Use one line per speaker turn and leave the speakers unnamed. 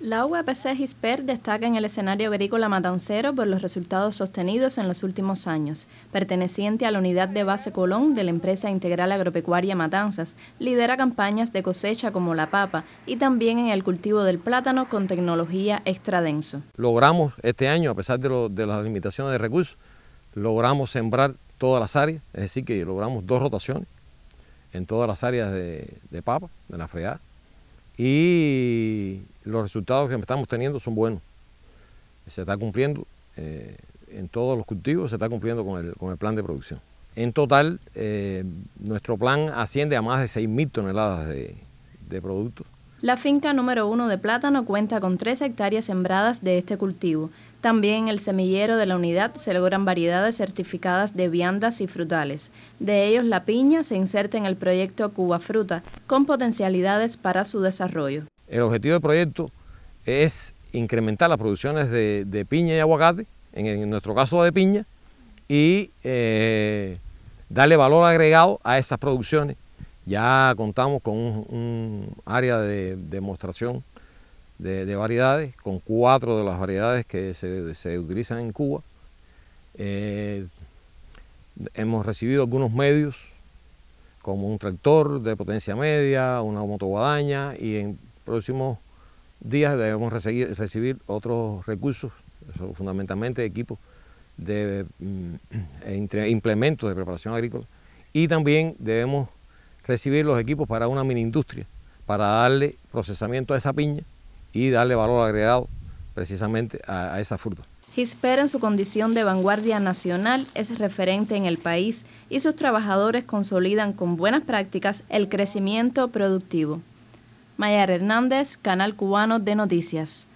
La UAPC Gisper destaca en el escenario agrícola matancero por los resultados sostenidos en los últimos años. Perteneciente a la unidad de base Colón de la empresa integral agropecuaria Matanzas, lidera campañas de cosecha como la papa y también en el cultivo del plátano con tecnología extradenso.
Logramos este año, a pesar de, las limitaciones de recursos, logramos sembrar todas las áreas, es decir, que logramos dos rotaciones en todas las áreas de, papa, de la freada, y los resultados que estamos teniendo son buenos. Se está cumpliendo eh, en todos los cultivos, se está cumpliendo con el, plan de producción. En total, eh, nuestro plan asciende a más de 6.000 toneladas de, de productos.
La finca número uno de plátano cuenta con tres hectáreas sembradas de este cultivo. También en el semillero de la unidad se logran variedades certificadas de viandas y frutales. De ellos, la piña se inserta en el proyecto Cuba Fruta, con potencialidades para su desarrollo.
El objetivo del proyecto es incrementar las producciones de, piña y aguacate, en, nuestro caso de piña, y eh, darle valor agregado a esas producciones. Ya contamos con un, área de demostración de, variedades, con cuatro de las variedades que se, utilizan en Cuba. Eh, hemos recibido algunos medios, como un tractor de potencia media, una motoguadaña, y en, próximos días debemos recibir, otros recursos, fundamentalmente equipos de mm, implementos de preparación agrícola y también debemos recibir los equipos para una mini industria, para darle procesamiento a esa piña y darle valor agregado precisamente a, a esa fruta.
Gispera en su condición de vanguardia nacional es referente en el país y sus trabajadores consolidan con buenas prácticas el crecimiento productivo. Mayar Hernández, Canal Cubano de Noticias.